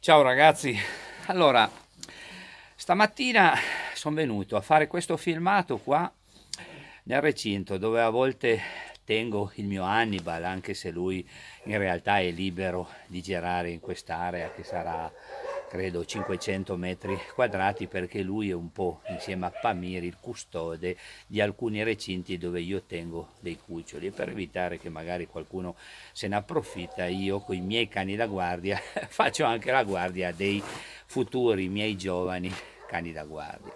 Ciao ragazzi, allora stamattina sono venuto a fare questo filmato qua nel recinto dove a volte tengo il mio Hannibal anche se lui in realtà è libero di girare in quest'area che sarà credo 500 metri quadrati perché lui è un po' insieme a Pamir il custode di alcuni recinti dove io tengo dei cuccioli e per evitare che magari qualcuno se ne approfitta io con i miei cani da guardia faccio anche la guardia dei futuri miei giovani cani da guardia.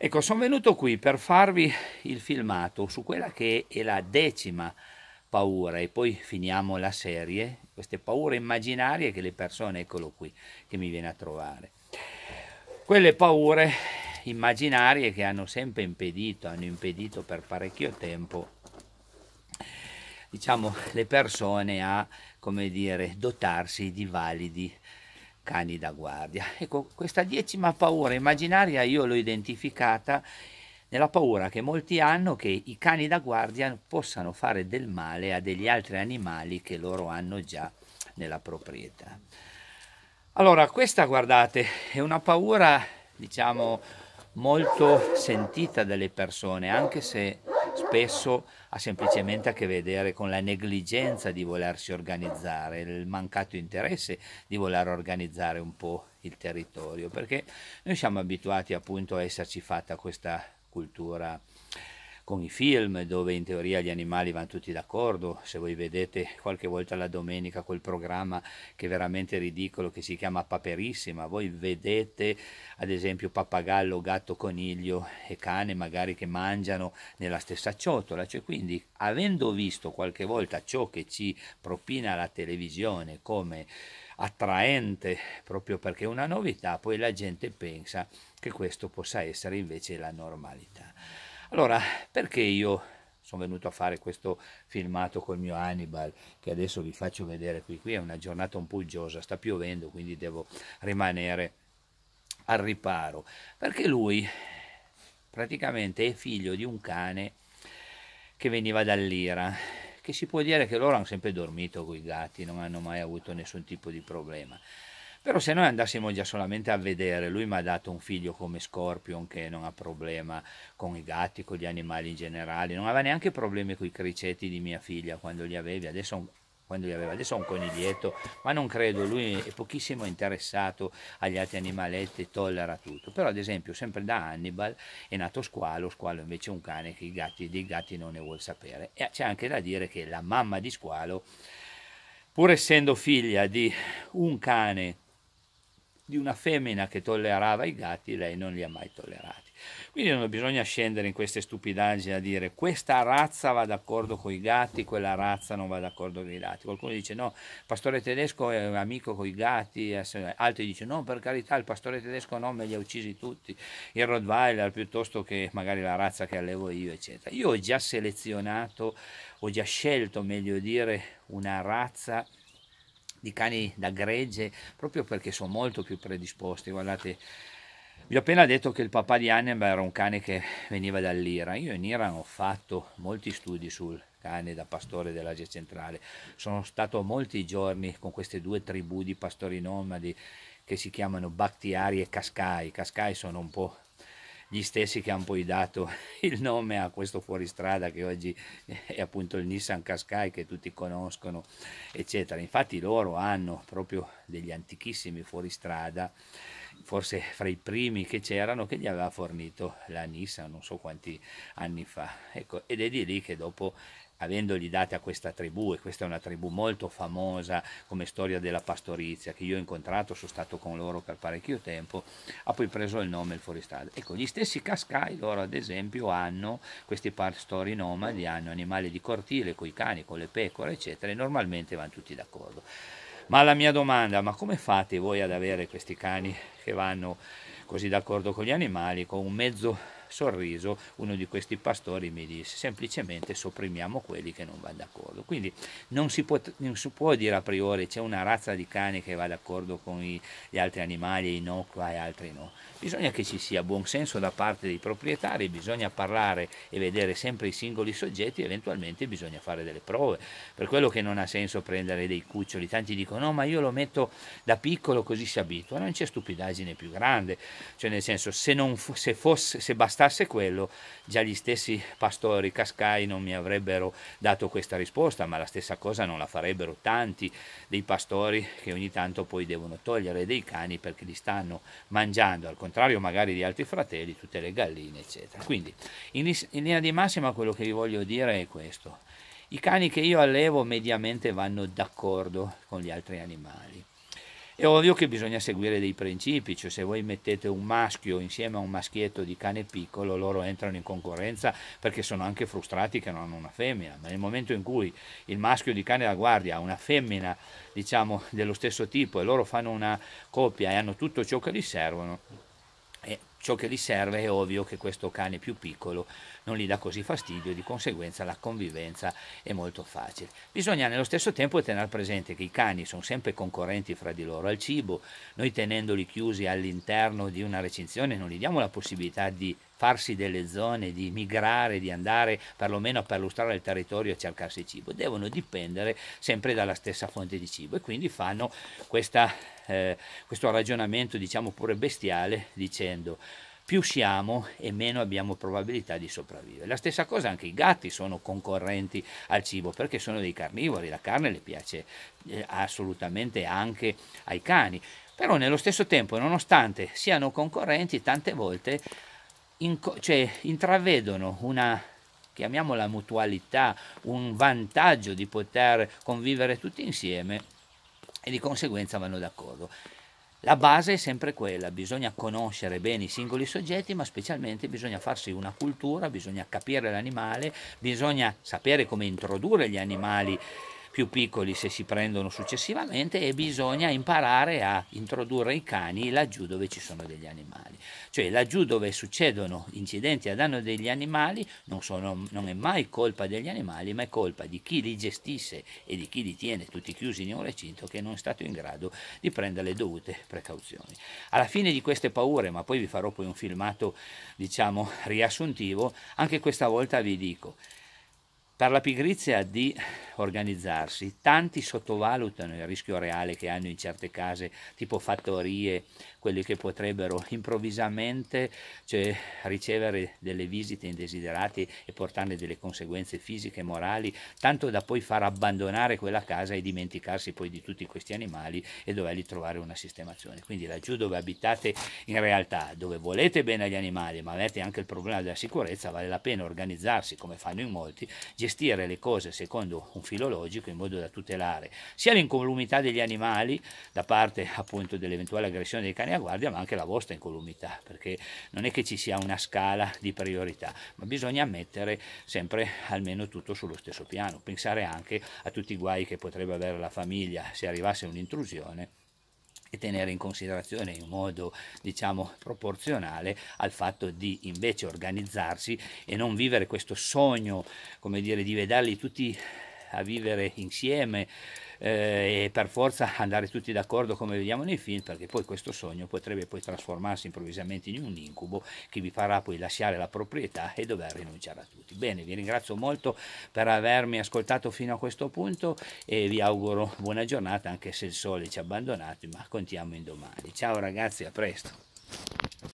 Ecco, sono venuto qui per farvi il filmato su quella che è la decima paura e poi finiamo la serie, queste paure immaginarie che le persone, eccolo qui, che mi viene a trovare. Quelle paure immaginarie che hanno sempre impedito, hanno impedito per parecchio tempo, diciamo, le persone a, come dire, dotarsi di validi cani da guardia. Ecco, questa decima paura immaginaria io l'ho identificata nella paura che molti hanno che i cani da guardia possano fare del male a degli altri animali che loro hanno già nella proprietà. Allora, questa, guardate, è una paura, diciamo, molto sentita dalle persone, anche se spesso ha semplicemente a che vedere con la negligenza di volersi organizzare, il mancato interesse di voler organizzare un po' il territorio, perché noi siamo abituati appunto a esserci fatta questa cultura con i film dove in teoria gli animali vanno tutti d'accordo, se voi vedete qualche volta la domenica quel programma che è veramente ridicolo che si chiama Paperissima, voi vedete ad esempio pappagallo, gatto, coniglio e cane magari che mangiano nella stessa ciotola, cioè quindi avendo visto qualche volta ciò che ci propina la televisione come attraente proprio perché è una novità, poi la gente pensa che questo possa essere invece la normalità. Allora, perché io sono venuto a fare questo filmato col mio Hannibal che adesso vi faccio vedere qui, qui è una giornata un po' uggiosa, sta piovendo quindi devo rimanere al riparo, perché lui praticamente è figlio di un cane che veniva dall'Ira, che si può dire che loro hanno sempre dormito con i gatti, non hanno mai avuto nessun tipo di problema. Però se noi andassimo già solamente a vedere, lui mi ha dato un figlio come Scorpion che non ha problema con i gatti, con gli animali in generale, non aveva neanche problemi con i criceti di mia figlia quando li avevi, adesso un quando li aveva, adesso è un coniglietto, ma non credo, lui è pochissimo interessato agli altri animaletti, tollera tutto, però ad esempio sempre da Hannibal è nato Squalo, Squalo invece è un cane che i gatti, dei gatti non ne vuole sapere, e c'è anche da dire che la mamma di Squalo, pur essendo figlia di un cane di una femmina che tollerava i gatti, lei non li ha mai tollerati. Quindi non bisogna scendere in queste stupidaggini a dire questa razza va d'accordo con i gatti, quella razza non va d'accordo con i gatti. Qualcuno dice no, il pastore tedesco è amico con i gatti, altri dicono no, per carità, il pastore tedesco no, me li ha uccisi tutti, il Rottweiler piuttosto che magari la razza che allevo io, eccetera. Io ho già selezionato, ho già scelto, meglio dire, una razza di cani da gregge proprio perché sono molto più predisposti. Guardate, vi ho appena detto che il papà di Annenberg era un cane che veniva dall'Iran. Io in Iran ho fatto molti studi sul cane da pastore dell'Asia centrale. Sono stato molti giorni con queste due tribù di pastori nomadi che si chiamano Bakhtiari e Kaskai. Kaskai sono un po' gli stessi che hanno poi dato il nome a questo fuoristrada che oggi è appunto il Nissan Qashqai che tutti conoscono, eccetera. Infatti loro hanno proprio degli antichissimi fuoristrada forse fra i primi che c'erano, che gli aveva fornito la Nissan non so quanti anni fa. Ecco, ed è di lì che dopo avendoli dati a questa tribù, e questa è una tribù molto famosa come storia della pastorizia, che io ho incontrato, sono stato con loro per parecchio tempo, ha poi preso il nome il forestale. Ecco, gli stessi cascai loro ad esempio hanno, questi pastori nomadi hanno animali di cortile, con i cani, con le pecore, eccetera, e normalmente vanno tutti d'accordo. Ma la mia domanda, ma come fate voi ad avere questi cani che vanno così d'accordo con gli animali, con un mezzo sorriso uno di questi pastori mi disse semplicemente sopprimiamo quelli che non vanno d'accordo. Quindi non si, può, non si può dire a priori c'è una razza di cani che va d'accordo con i, gli altri animali no qua e altri no. Bisogna che ci sia buon senso da parte dei proprietari, bisogna parlare e vedere sempre i singoli soggetti, eventualmente bisogna fare delle prove. Per quello che non ha senso prendere dei cuccioli, tanti dicono no ma io lo metto da piccolo così si abitua, non c'è stupidaggine più grande, cioè nel senso se, non, se, fosse, se bastasse bastasse quello, già gli stessi pastori cascai non mi avrebbero dato questa risposta, ma la stessa cosa non la farebbero tanti dei pastori che ogni tanto poi devono togliere dei cani perché li stanno mangiando, al contrario magari di altri fratelli, tutte le galline, eccetera. Quindi in, in linea di massima quello che vi voglio dire è questo. I cani che io allevo mediamente vanno d'accordo con gli altri animali. È ovvio che bisogna seguire dei principi, cioè se voi mettete un maschio insieme a un maschietto di cane piccolo, loro entrano in concorrenza perché sono anche frustrati che non hanno una femmina, ma nel momento in cui il maschio di cane da guardia ha una femmina, diciamo, dello stesso tipo e loro fanno una coppia e hanno tutto ciò che gli servono, e eh, ciò che gli serve è ovvio che questo cane più piccolo non gli dà così fastidio e di conseguenza la convivenza è molto facile. Bisogna nello stesso tempo tenere presente che i cani sono sempre concorrenti fra di loro al cibo, noi tenendoli chiusi all'interno di una recinzione non gli diamo la possibilità di farsi delle zone, di migrare, di andare perlomeno a perlustrare il territorio e cercarsi cibo, devono dipendere sempre dalla stessa fonte di cibo e quindi fanno questa, eh, questo ragionamento diciamo pure bestiale dicendo più siamo e meno abbiamo probabilità di sopravvivere. La stessa cosa anche i gatti sono concorrenti al cibo perché sono dei carnivori, la carne le piace eh, assolutamente anche ai cani, però nello stesso tempo nonostante siano concorrenti tante volte in, cioè, intravedono una chiamiamola mutualità, un vantaggio di poter convivere tutti insieme e di conseguenza vanno d'accordo. La base è sempre quella, bisogna conoscere bene i singoli soggetti, ma specialmente bisogna farsi una cultura, bisogna capire l'animale, bisogna sapere come introdurre gli animali più piccoli se si prendono successivamente e bisogna imparare a introdurre i cani laggiù dove ci sono degli animali. Cioè laggiù dove succedono incidenti a danno degli animali non, sono, non è mai colpa degli animali ma è colpa di chi li gestisse e di chi li tiene tutti chiusi in un recinto che non è stato in grado di prendere le dovute precauzioni. Alla fine di queste paure, ma poi vi farò poi un filmato diciamo riassuntivo, anche questa volta vi dico per la pigrizia di organizzarsi, tanti sottovalutano il rischio reale che hanno in certe case, tipo fattorie quelli che potrebbero improvvisamente cioè, ricevere delle visite indesiderate e portarne delle conseguenze fisiche e morali, tanto da poi far abbandonare quella casa e dimenticarsi poi di tutti questi animali e doverli trovare una sistemazione. Quindi laggiù dove abitate in realtà, dove volete bene agli animali, ma avete anche il problema della sicurezza, vale la pena organizzarsi come fanno in molti, gestire le cose secondo un filologico in modo da tutelare sia l'incolumità degli animali da parte appunto dell'eventuale aggressione dei cani mia guardia ma anche la vostra incolumità, perché non è che ci sia una scala di priorità, ma bisogna mettere sempre almeno tutto sullo stesso piano, pensare anche a tutti i guai che potrebbe avere la famiglia se arrivasse un'intrusione e tenere in considerazione in modo diciamo proporzionale al fatto di invece organizzarsi e non vivere questo sogno come dire di vederli tutti a vivere insieme eh, e per forza andare tutti d'accordo come vediamo nei film, perché poi questo sogno potrebbe poi trasformarsi improvvisamente in un incubo che vi farà poi lasciare la proprietà e dover rinunciare a tutti. Bene, vi ringrazio molto per avermi ascoltato fino a questo punto e vi auguro buona giornata anche se il sole ci ha abbandonati, ma contiamo in domani. Ciao ragazzi, a presto.